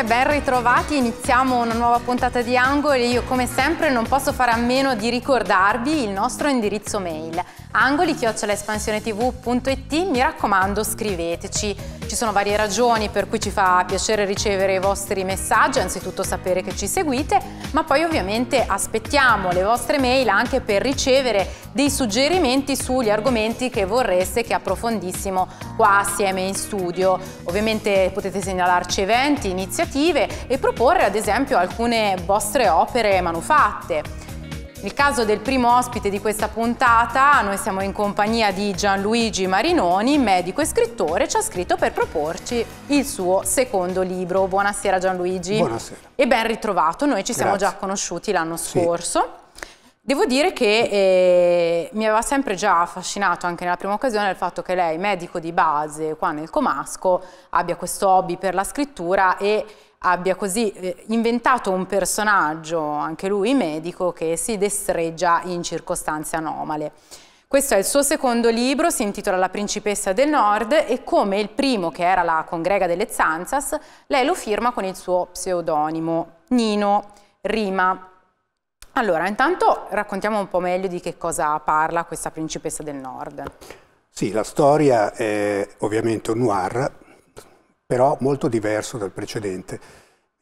Salvatore, ben ritrovati, iniziamo una nuova puntata di Angoli. Io come sempre non posso fare a meno di ricordarvi il nostro indirizzo mail angoli-espansionetv.it, mi raccomando scriveteci. Ci sono varie ragioni per cui ci fa piacere ricevere i vostri messaggi, anzitutto sapere che ci seguite, ma poi ovviamente aspettiamo le vostre mail anche per ricevere dei suggerimenti sugli argomenti che vorreste che approfondissimo qua assieme in studio. Ovviamente potete segnalarci eventi, iniziative e proporre ad esempio alcune vostre opere manufatte. Nel caso del primo ospite di questa puntata, noi siamo in compagnia di Gianluigi Marinoni, medico e scrittore, ci ha scritto per proporci il suo secondo libro. Buonasera Gianluigi. Buonasera. E ben ritrovato, noi ci siamo Grazie. già conosciuti l'anno scorso. Sì. Devo dire che eh, mi aveva sempre già affascinato anche nella prima occasione il fatto che lei, medico di base qua nel Comasco, abbia questo hobby per la scrittura e abbia così eh, inventato un personaggio, anche lui medico, che si destreggia in circostanze anomale. Questo è il suo secondo libro, si intitola La principessa del Nord e come il primo, che era la congrega delle Zanzas, lei lo firma con il suo pseudonimo, Nino Rima. Allora, intanto raccontiamo un po' meglio di che cosa parla questa principessa del Nord. Sì, la storia è ovviamente un noir, però molto diverso dal precedente.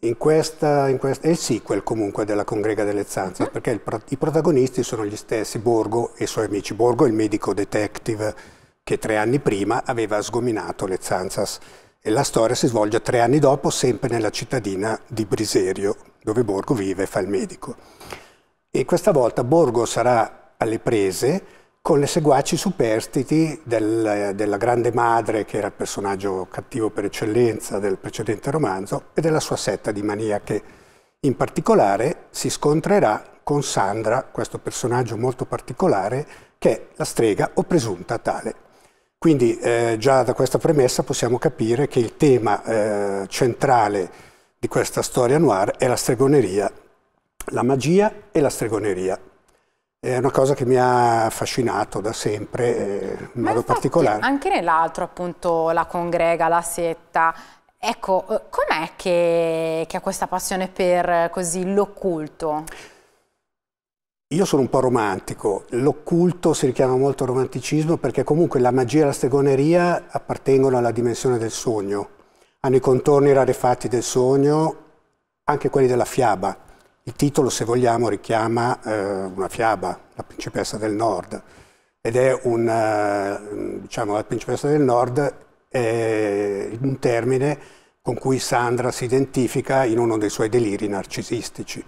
In questa, in questa, è il sequel comunque della Congrega delle Zanze, mm. perché il, i protagonisti sono gli stessi, Borgo e i suoi amici. Borgo è il medico detective che tre anni prima aveva sgominato le Zanzas e la storia si svolge tre anni dopo sempre nella cittadina di Briserio, dove Borgo vive e fa il medico. E questa volta Borgo sarà alle prese con le seguaci superstiti del, della grande madre, che era il personaggio cattivo per eccellenza del precedente romanzo, e della sua setta di maniache. in particolare si scontrerà con Sandra, questo personaggio molto particolare, che è la strega o presunta tale. Quindi eh, già da questa premessa possiamo capire che il tema eh, centrale di questa storia noir è la stregoneria, la magia e la stregoneria. È una cosa che mi ha affascinato da sempre, eh, in modo infatti, particolare. Anche nell'altro, appunto, la congrega, la setta. Ecco, eh, com'è che, che, ha questa passione per eh, così l'occulto? Io sono un po' romantico, l'occulto si richiama molto romanticismo perché comunque la magia e la stregoneria appartengono alla dimensione del sogno, hanno i contorni rarefatti del sogno, anche quelli della fiaba, il titolo, se vogliamo, richiama eh, una fiaba, La principessa del Nord, ed è un, eh, diciamo, La principessa del Nord è un termine con cui Sandra si identifica in uno dei suoi deliri narcisistici.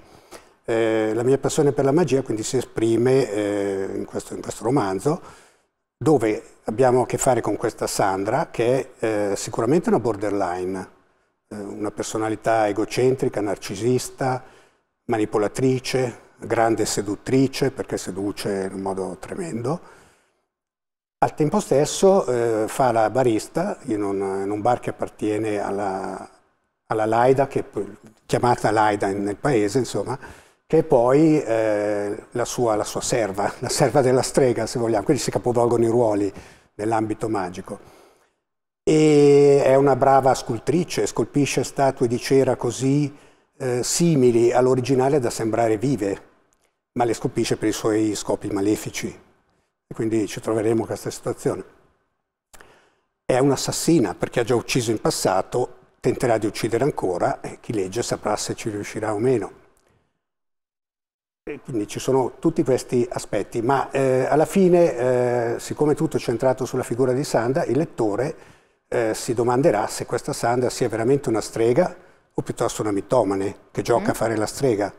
Eh, la mia passione per la magia quindi si esprime eh, in, questo, in, questo, romanzo, dove abbiamo a che fare con questa Sandra, che è eh, sicuramente una borderline, eh, una personalità egocentrica, narcisista, manipolatrice, grande seduttrice perché seduce in un modo tremendo. Al tempo stesso eh, fa la barista in un, in un bar che appartiene alla, alla, Laida, che è chiamata Laida nel paese, insomma, che è poi eh, la, sua, la sua serva, la serva della strega, se vogliamo. Quindi si capovolgono i ruoli nell'ambito magico e è una brava scultrice, scolpisce statue di cera così eh, simili all'originale da sembrare vive, ma le scopisce per i suoi scopi malefici. E quindi ci troveremo in questa situazione. È un'assassina perché ha già ucciso in passato, tenterà di uccidere ancora e chi legge saprà se ci riuscirà o meno. E quindi ci sono tutti questi aspetti, ma eh, alla fine, eh, siccome tutto è centrato sulla figura di Sanda, il lettore eh, si domanderà se questa Sanda sia veramente una strega, o piuttosto una mitomane che gioca mm. a fare la strega?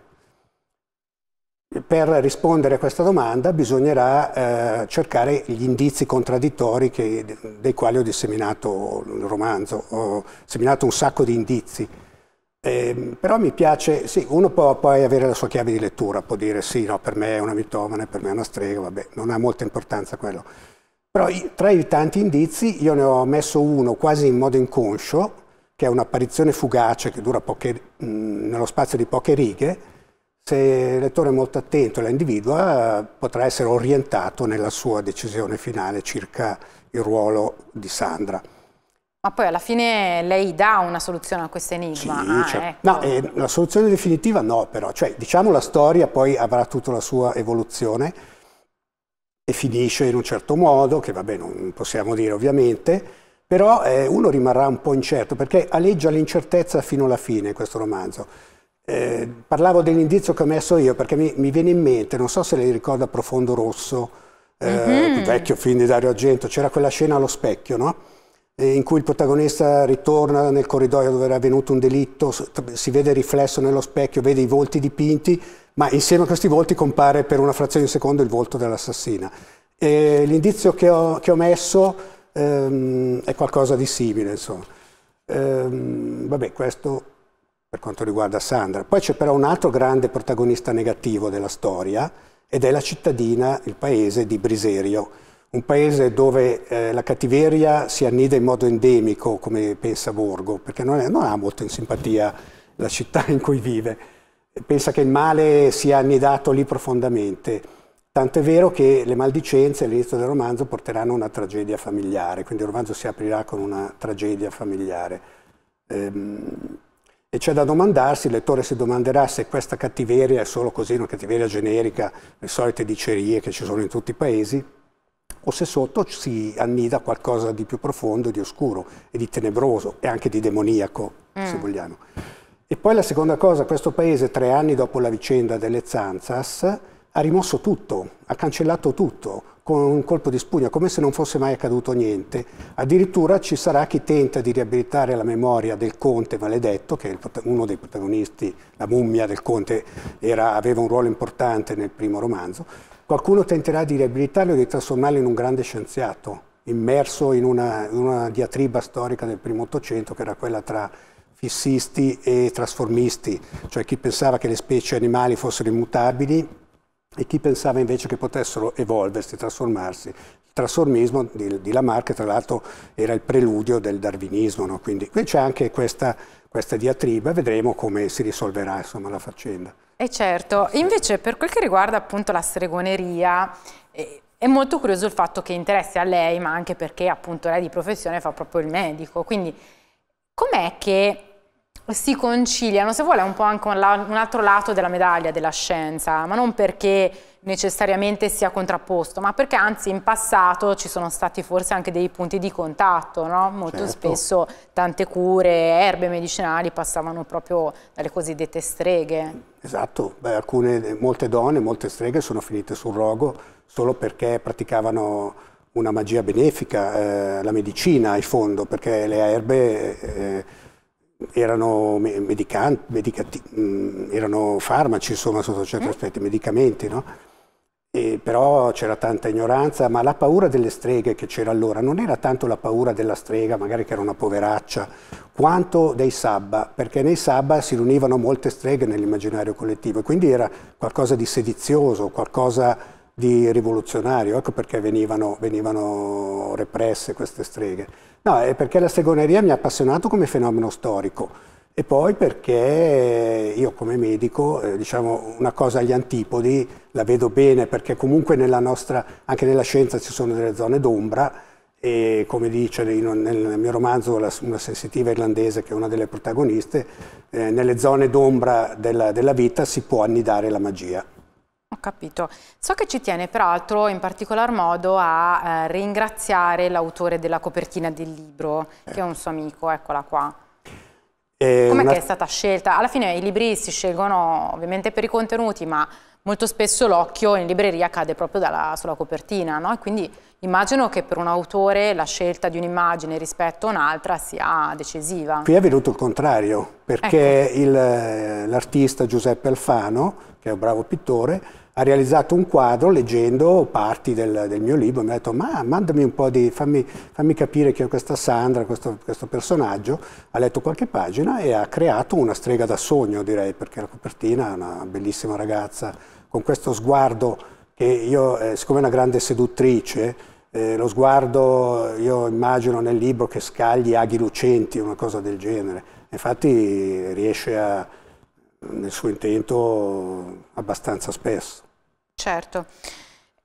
Per rispondere a questa domanda bisognerà eh, cercare gli indizi contraddittori che, dei quali ho disseminato il romanzo, ho seminato un sacco di indizi. Eh, però mi piace, sì, uno può poi avere la sua chiave di lettura, può dire sì, no, per me è una mitomane, per me è una strega, vabbè, non ha molta importanza quello. Però tra i tanti indizi io ne ho messo uno quasi in modo inconscio, che è un'apparizione fugace che dura poche, mh, mm, nello spazio di poche righe, se il lettore è molto attento e la individua potrà essere orientato nella sua decisione finale circa il ruolo di Sandra. Ma poi alla fine lei dà una soluzione a questo enigma. Sì, ah, ecco. no, eh, la soluzione definitiva no, però, cioè, diciamo la storia poi avrà tutta la sua evoluzione e finisce in un certo modo, che vabbè non possiamo dire ovviamente, però eh, uno rimarrà un po' incerto perché alleggia l'incertezza fino alla fine questo romanzo. Eh, parlavo dell'indizio che ho messo io perché mi, mi, viene in mente, non so se lei ricorda Profondo Rosso, mm-hmm. il vecchio film di Dario Argento, c'era quella scena allo specchio, no? Eh, in cui il protagonista ritorna nel corridoio dove era avvenuto un delitto, si vede riflesso nello specchio, vede i volti dipinti, ma insieme a questi volti compare per una frazione di secondo il volto dell'assassina. E l'indizio che ho, che ho messo ehm, è qualcosa di simile. Insomma. Ehm, vabbè, questo per quanto riguarda Sandra. Poi c'è però un altro grande protagonista negativo della storia ed è la cittadina, il paese di Briserio, un paese dove eh, la cattiveria si annida in modo endemico, come pensa Borgo, perché non, è, non ha molto in simpatia la città in cui vive, pensa che il male sia annidato lì profondamente. Tant'è vero che le maldicenze all'inizio del romanzo porteranno a una tragedia familiare, quindi il romanzo si aprirà con una tragedia familiare. Ehm, e c'è da domandarsi, il lettore si domanderà se questa cattiveria è solo così, una cattiveria generica, le solite dicerie che ci sono in tutti i paesi, o se sotto si annida qualcosa di più profondo, di oscuro e di tenebroso e anche di demoniaco, mm. se vogliamo. E poi la seconda cosa, questo paese tre anni dopo la vicenda delle Zanzas, ha rimosso tutto, ha cancellato tutto con un colpo di spugna, come se non fosse mai accaduto niente. Addirittura ci sarà chi tenta di riabilitare la memoria del conte maledetto, che è uno dei protagonisti, la mummia del conte, era, aveva un ruolo importante nel primo romanzo. Qualcuno tenterà di riabilitarlo e di trasformarlo in un grande scienziato, immerso in una, in una diatriba storica del primo Ottocento, che era quella tra fissisti e trasformisti, cioè chi pensava che le specie animali fossero immutabili e chi pensava invece che potessero evolversi, trasformarsi. Il trasformismo di, di Lamarck, tra l'altro, era il preludio del darwinismo, no? quindi qui c'è anche questa, questa diatriba, vedremo come si risolverà insomma, la faccenda. E eh, certo, invece per quel che riguarda appunto la stregoneria, eh, è molto curioso il fatto che interessi a lei, ma anche perché appunto lei di professione fa proprio il medico, quindi com'è che si conciliano, se vuole, un po' anche un, altro lato della medaglia della scienza, ma non perché necessariamente sia contrapposto, ma perché anzi in passato ci sono stati forse anche dei punti di contatto, no? molto certo. spesso tante cure, erbe medicinali passavano proprio dalle cosiddette streghe. Esatto, Beh, alcune, molte donne, molte streghe sono finite sul rogo solo perché praticavano una magia benefica, eh, la medicina in fondo, perché le erbe... Eh, erano, medicanti, medicati, mm, erano farmaci, insomma, sotto certi mm. aspetti, medicamenti, no? E però c'era tanta ignoranza, ma la paura delle streghe che c'era allora non era tanto la paura della strega, magari che era una poveraccia, quanto dei sabba, perché nei sabba si riunivano molte streghe nell'immaginario collettivo e quindi era qualcosa di sedizioso, qualcosa di rivoluzionario, ecco perché venivano, venivano represse queste streghe. No, è perché la stregoneria mi ha appassionato come fenomeno storico e poi perché io come medico, eh, diciamo una cosa agli antipodi, la vedo bene perché comunque nella nostra, anche nella scienza ci sono delle zone d'ombra e come dice nel mio romanzo una sensitiva irlandese che è una delle protagoniste, eh, nelle zone d'ombra della, della vita si può annidare la magia. Ho capito. So che ci tiene peraltro in particolar modo a eh, ringraziare l'autore della copertina del libro, che è un suo amico, eccola qua. Eh, Com'è una... che è stata scelta? Alla fine i libri si scelgono ovviamente per i contenuti, ma molto spesso l'occhio in libreria cade proprio dalla, sulla copertina, no? quindi immagino che per un autore la scelta di un'immagine rispetto a un'altra sia decisiva. Qui è avvenuto il contrario, perché ecco. l'artista Giuseppe Alfano, che è un bravo pittore, ha realizzato un quadro leggendo parti del, del mio libro, mi ha detto ma mandami un po' di, fammi, fammi capire chi è questa Sandra, questo, questo, personaggio, ha letto qualche pagina e ha creato una strega da sogno direi, perché la copertina è una bellissima ragazza con questo sguardo che io, eh, siccome è una grande seduttrice, eh, lo sguardo, io immagino nel libro che scagli aghi lucenti, una cosa del genere. Infatti riesce a, nel suo intento abbastanza spesso. Certo.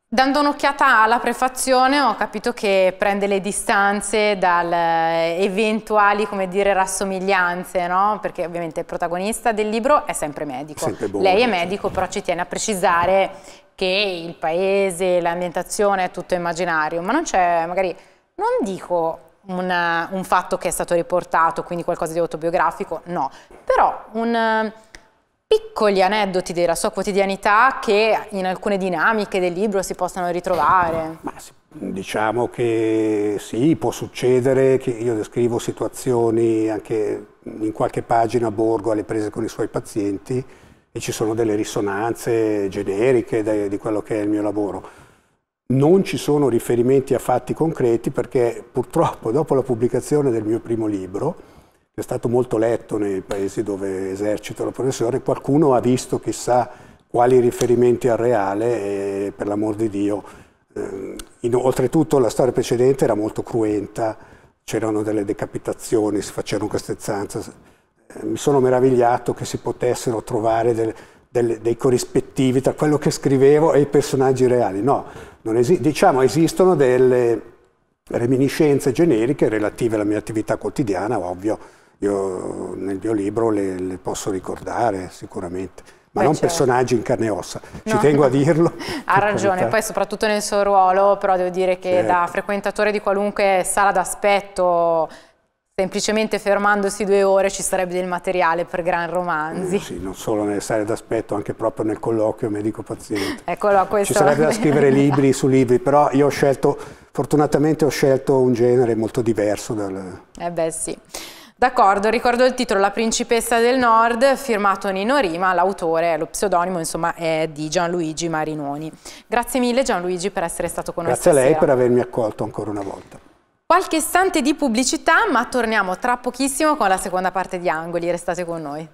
Dando un'occhiata alla prefazione ho capito che prende le distanze dalle eh, eventuali dire, rassomiglianze, no? perché ovviamente il protagonista del libro è sempre medico. Sempre buono, Lei è medico, però ci tiene a precisare che il paese, l'ambientazione è tutto immaginario, ma non c'è magari, non dico una, un fatto che è stato riportato, quindi qualcosa di autobiografico, no, però un piccoli aneddoti della sua quotidianità che in alcune dinamiche del libro si possano ritrovare. Ma diciamo che sì, può succedere che io descrivo situazioni anche in qualche pagina a Borgo alle prese con i suoi pazienti e ci sono delle risonanze generiche di quello che è il mio lavoro. Non ci sono riferimenti a fatti concreti perché purtroppo dopo la pubblicazione del mio primo libro è stato molto letto nei paesi dove esercita la professione, qualcuno ha visto chissà quali riferimenti al reale e per l'amor di Dio. Eh, in, oltretutto la storia precedente era molto cruenta, c'erano delle decapitazioni, si facevano queste zanze. Eh, mi sono meravigliato che si potessero trovare del, dei corrispettivi tra quello che scrivevo e i personaggi reali. No, esi diciamo esistono delle reminiscenze generiche relative alla mia attività quotidiana, ovvio, io nel mio libro le, le posso ricordare sicuramente ma Beh, non certo. personaggi in carne e ossa, ci no. tengo a dirlo. ha ragione, carità. poi soprattutto nel suo ruolo, però devo dire che certo. da frequentatore di qualunque sala d'aspetto, semplicemente fermandosi due ore ci sarebbe del materiale per gran romanzi. Eh, sì, non solo nelle sale d'aspetto, anche proprio nel colloquio medico-paziente. Eccolo, questo. Ci sarebbe da scrivere libri su libri, però io ho scelto, fortunatamente ho scelto un genere molto diverso dal... Eh beh sì. D'accordo, ricordo il titolo La principessa del nord, firmato Nino Rima, l'autore, lo pseudonimo insomma è di Gianluigi Marinoni. Grazie mille Gianluigi per essere stato con Grazie noi Grazie a lei per avermi accolto ancora una volta. Qualche istante di pubblicità ma torniamo tra pochissimo con la seconda parte di Angoli, restate con noi.